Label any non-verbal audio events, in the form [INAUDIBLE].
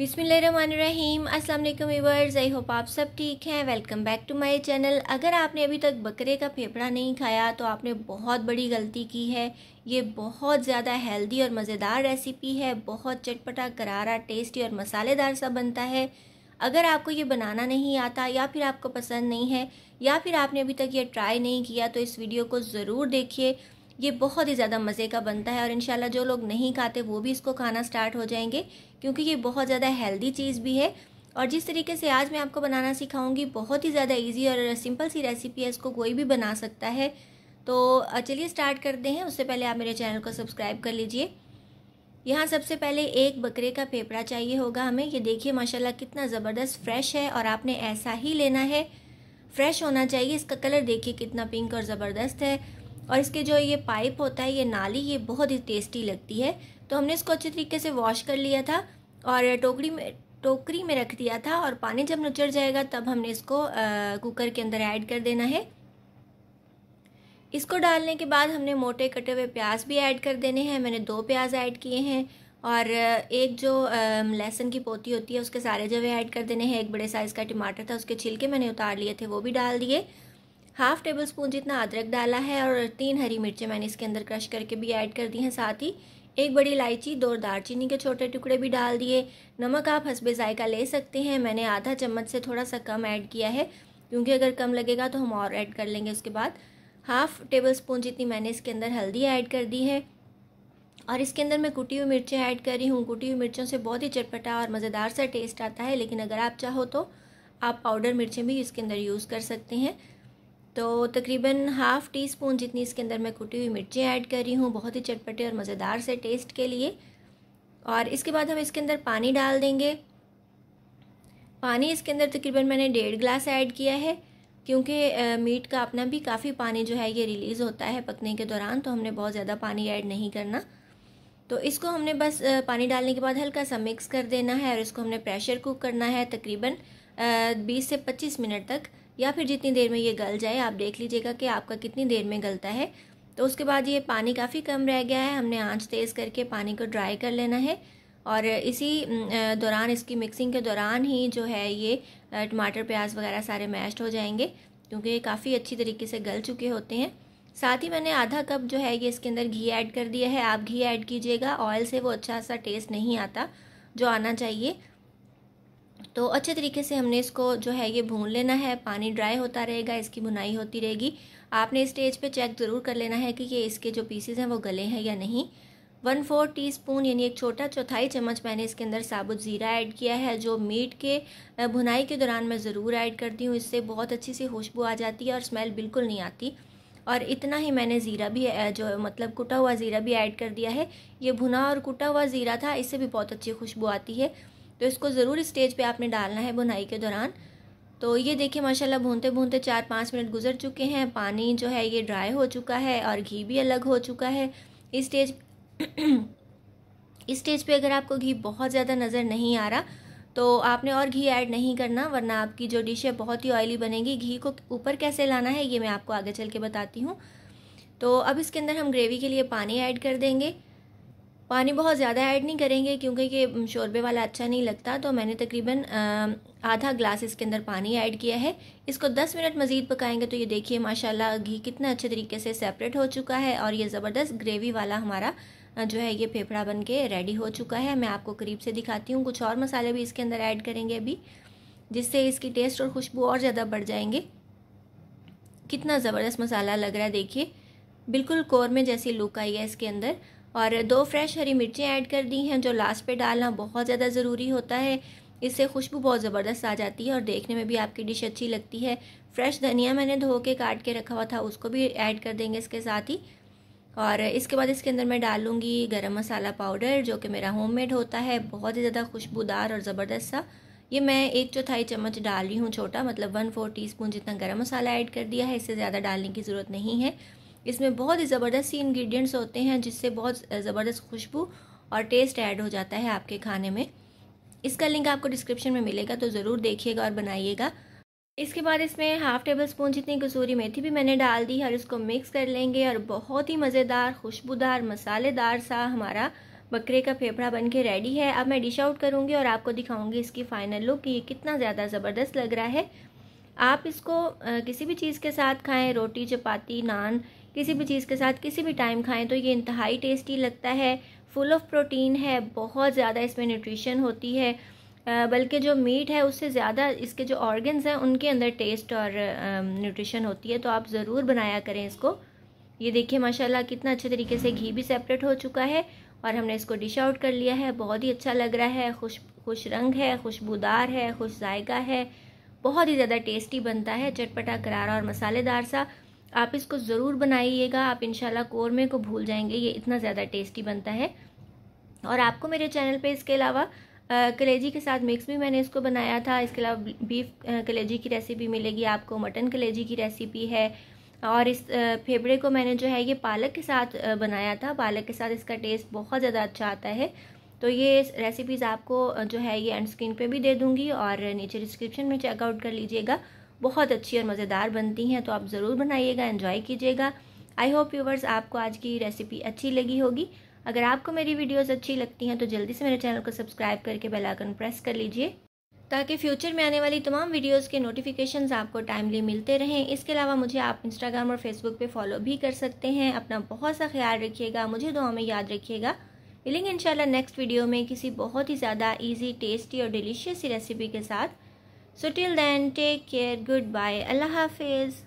बिसमीम Aslam viewers I hope आप सब ठीक हैं welcome back to my channel अगर आपने अभी तक बकरे का फेफड़ा नहीं खाया तो आपने बहुत बड़ी गलती की है ये बहुत ज़्यादा हेल्दी और मज़ेदार रेसिपी है बहुत चटपटा करारा टेस्टी और मसालेदार सा बनता है अगर आपको ये बनाना नहीं आता या फिर आपको पसंद नहीं है या फिर आपने अभी तक ये ट्राई नहीं किया तो इस वीडियो को ज़रूर देखिए ये बहुत ही ज़्यादा मज़े का बनता है और इन जो लोग नहीं खाते वो भी इसको खाना स्टार्ट हो जाएंगे क्योंकि ये बहुत ज़्यादा हेल्दी चीज़ भी है और जिस तरीके से आज मैं आपको बनाना सिखाऊंगी बहुत ही ज़्यादा इजी और सिंपल सी रेसिपी है इसको कोई भी बना सकता है तो चलिए स्टार्ट करते हैं उससे पहले आप मेरे चैनल को सब्सक्राइब कर लीजिए यहाँ सबसे पहले एक बकरे का फेफड़ा चाहिए होगा हमें ये देखिए माशाल्लाह कितना ज़बरदस्त फ्रेश है और आपने ऐसा ही लेना है फ्रेश होना चाहिए इसका कलर देखिए कितना पिंक और ज़बरदस्त है और इसके जो ये पाइप होता है ये नाली ये बहुत ही टेस्टी लगती है तो हमने इसको अच्छे तरीके से वॉश कर लिया था और टोकरी में टोकरी में रख दिया था और पानी जब नचर जाएगा तब हमने इसको आ, कुकर के अंदर ऐड कर देना है इसको डालने के बाद हमने मोटे कटे हुए प्याज भी ऐड कर देने हैं मैंने दो प्याज ऐड किए हैं और एक जो लहसुन की पोती होती है उसके सारे जवे ऐड कर देने हैं एक बड़े साइज़ का टमाटर था उसके छिलके मैंने उतार लिए थे वो भी डाल दिए हाफ टेबल स्पून जितना अदरक डाला है और तीन हरी मिर्चें मैंने इसके अंदर क्रश करके भी ऐड कर दी हैं साथ ही एक बड़ी इलायची दो दालचीनी के छोटे टुकड़े भी डाल दिए नमक आप हंसबे ज़ायका ले सकते हैं मैंने आधा चम्मच से थोड़ा सा कम ऐड किया है क्योंकि अगर कम लगेगा तो हम और ऐड कर लेंगे उसके बाद हाफ टेबल स्पून जितनी मैंने इसके अंदर हल्दी ऐड कर दी है और इसके अंदर मैं कुटी हुई मिर्चें ऐड कर रही हूँ कुटी हुई मिर्चों से बहुत ही चटपटा और मज़ेदार सा टेस्ट आता है लेकिन अगर आप चाहो तो आप पाउडर मिर्चें भी इसके अंदर यूज़ कर सकते हैं तो तकरीबन हाफ़ टी स्पून जितनी इसके अंदर मैं कुटी हुई मिर्चें ऐड कर रही हूँ बहुत ही चटपटे और मज़ेदार से टेस्ट के लिए और इसके बाद हम इसके अंदर पानी डाल देंगे पानी इसके अंदर तकरीबन मैंने डेढ़ गिलास ऐड किया है क्योंकि मीट का अपना भी काफ़ी पानी जो है ये रिलीज़ होता है पकने के दौरान तो हमने बहुत ज़्यादा पानी ऐड नहीं करना तो इसको हमने बस पानी डालने के बाद हल्का सा मिक्स कर देना है और इसको हमने प्रेशर कुक करना है तकरीबन 20 से 25 मिनट तक या फिर जितनी देर में ये गल जाए आप देख लीजिएगा कि आपका कितनी देर में गलता है तो उसके बाद ये पानी काफ़ी कम रह गया है हमने आंच तेज़ करके पानी को ड्राई कर लेना है और इसी दौरान इसकी मिक्सिंग के दौरान ही जो है ये टमाटर प्याज वगैरह सारे मैश्ड हो जाएंगे क्योंकि ये काफ़ी अच्छी तरीके से गल चुके होते हैं साथ ही मैंने आधा कप जो है ये इसके अंदर घी ऐड कर दिया है आप घी ऐड कीजिएगा ऑयल से वो अच्छा सा टेस्ट नहीं आता जो आना चाहिए तो अच्छे तरीके से हमने इसको जो है ये भून लेना है पानी ड्राई होता रहेगा इसकी बुनाई होती रहेगी आपने स्टेज पे चेक ज़रूर कर लेना है कि ये इसके जो पीसेज हैं वो गले हैं या नहीं वन फोर टी स्पून यानी एक छोटा चौथाई चम्मच मैंने इसके अंदर साबुत ज़ीरा ऐड किया है जो मीट के भुनाई के दौरान मैं ज़रूर ऐड करती हूँ इससे बहुत अच्छी सी खुशबू आ जाती है और स्मेल बिल्कुल नहीं आती और इतना ही मैंने ज़ीरा भी जो मतलब कुटा हुआ ज़ीरा भी ऐड कर दिया है ये भुना और कुटा हुआ ज़ीरा था इससे भी बहुत अच्छी खुशबू आती है तो इसको ज़रूर स्टेज पे आपने डालना है बुनाई के दौरान तो ये देखिए माशाल्लाह भूनते भूनते चार पाँच मिनट गुजर चुके हैं पानी जो है ये ड्राई हो चुका है और घी भी अलग हो चुका है इस स्टेज [CLEARS THROAT] इस स्टेज पे अगर आपको घी बहुत ज़्यादा नज़र नहीं आ रहा तो आपने और घी ऐड नहीं करना वरना आपकी जो डिश है बहुत ही ऑयली बनेगी घी को ऊपर कैसे लाना है ये मैं आपको आगे चल के बताती हूँ तो अब इसके अंदर हम ग्रेवी के लिए पानी ऐड कर देंगे पानी बहुत ज़्यादा ऐड नहीं करेंगे क्योंकि ये शोरबे वाला अच्छा नहीं लगता तो मैंने तकरीबन आधा ग्लास इसके अंदर पानी ऐड किया है इसको 10 मिनट मज़ीद पकाएंगे तो ये देखिए माशाल्लाह घी कितना अच्छे तरीके से सेपरेट हो चुका है और ये ज़बरदस्त ग्रेवी वाला हमारा जो है ये फेफड़ा बन के रेडी हो चुका है मैं आपको करीब से दिखाती हूँ कुछ और मसाले भी इसके अंदर ऐड करेंगे अभी जिससे इसकी टेस्ट और खुशबू और ज़्यादा बढ़ जाएंगे कितना ज़बरदस्त मसाला लग रहा है देखिए बिल्कुल कोर में जैसी लुक आई है इसके अंदर और दो फ्रेश हरी मिर्चें ऐड कर दी हैं जो लास्ट पे डालना बहुत ज़्यादा ज़रूरी होता है इससे खुशबू बहुत ज़बरदस्त आ जाती है और देखने में भी आपकी डिश अच्छी लगती है फ्रेश धनिया मैंने धो के काट के रखा हुआ था उसको भी ऐड कर देंगे इसके साथ ही और इसके बाद इसके अंदर मैं डालूँगी गरम मसाला पाउडर जो कि मेरा होममेड होता है बहुत ही ज़्यादा खुशबूदार और ज़बरदस्त सा ये मैं एक चौथाई चम्मच डाल रही हूँ छोटा मतलब वन फोर टी स्पून जितना गरम मसाला ऐड कर दिया है इससे ज़्यादा डालने की ज़रूरत नहीं है इसमें बहुत ही ज़बरदस्त सी इन्ग्रीडियंट्स होते हैं जिससे बहुत ज़बरदस्त खुशबू और टेस्ट ऐड हो जाता है आपके खाने में इसका लिंक आपको डिस्क्रिप्शन में मिलेगा तो ज़रूर देखिएगा और बनाइएगा इसके बाद इसमें हाफ़ टेबल स्पून जितनी कसूरी मेथी भी मैंने डाल दी है और इसको मिक्स कर लेंगे और बहुत ही मज़ेदार खुशबूदार मसालेदार सा हमारा बकरे का फेफड़ा बन के रेडी है अब मैं डिश आउट करूँगी और आपको दिखाऊँगी इसकी फ़ाइनल लुक कि ये कितना ज़्यादा ज़बरदस्त लग रहा है आप इसको किसी भी चीज़ के साथ खाएँ रोटी चपाती नान किसी भी चीज़ के साथ किसी भी टाइम खाएं तो ये इंतहाई टेस्टी लगता है फुल ऑफ प्रोटीन है बहुत ज़्यादा इसमें न्यूट्रिशन होती है बल्कि जो मीट है उससे ज़्यादा इसके जो ऑर्गन्स हैं उनके अंदर टेस्ट और न्यूट्रिशन होती है तो आप ज़रूर बनाया करें इसको ये देखिए माशाल्लाह कितना अच्छे तरीके से घी भी सेपरेट हो चुका है और हमने इसको डिश आउट कर लिया है बहुत ही अच्छा लग रहा है खुश खुश रंग है खुशबूदार है खुश जायका है बहुत ही ज़्यादा टेस्टी बनता है चटपटा करारा और मसालेदार सा आप इसको ज़रूर बनाइएगा आप इनशाला कौरमे को भूल जाएंगे ये इतना ज़्यादा टेस्टी बनता है और आपको मेरे चैनल पे इसके अलावा कलेजी के साथ मिक्स भी मैंने इसको बनाया था इसके अलावा बीफ कलेजी की रेसिपी मिलेगी आपको मटन कलेजी की रेसिपी है और इस फेफड़े को मैंने जो है ये पालक के साथ बनाया था पालक के साथ इसका टेस्ट बहुत ज़्यादा अच्छा आता है तो ये रेसिपीज़ आपको जो है ये एंड स्क्रीन पे भी दे दूँगी और नीचे डिस्क्रिप्शन में चेकआउट कर लीजिएगा बहुत अच्छी और मज़ेदार बनती हैं तो आप ज़रूर बनाइएगा एंजॉय कीजिएगा आई होप यूवर्स आपको आज की रेसिपी अच्छी लगी होगी अगर आपको मेरी वीडियोस अच्छी लगती हैं तो जल्दी से मेरे चैनल को सब्सक्राइब करके बेल आइकन प्रेस कर लीजिए ताकि फ्यूचर में आने वाली तमाम वीडियोस के नोटिफिकेशंस आपको टाइमली मिलते रहें इसके अलावा मुझे आप इंस्टाग्राम और फेसबुक पे फॉलो भी कर सकते हैं अपना बहुत सा ख्याल रखिएगा मुझे दुआ में याद रखिएगा मिलेंगे इंशाल्लाह नेक्स्ट वीडियो में किसी बहुत ही ज़्यादा ईजी टेस्टी और डिलीशियस रेसिपी के साथ So till then, take care. Goodbye. Allah Hafiz.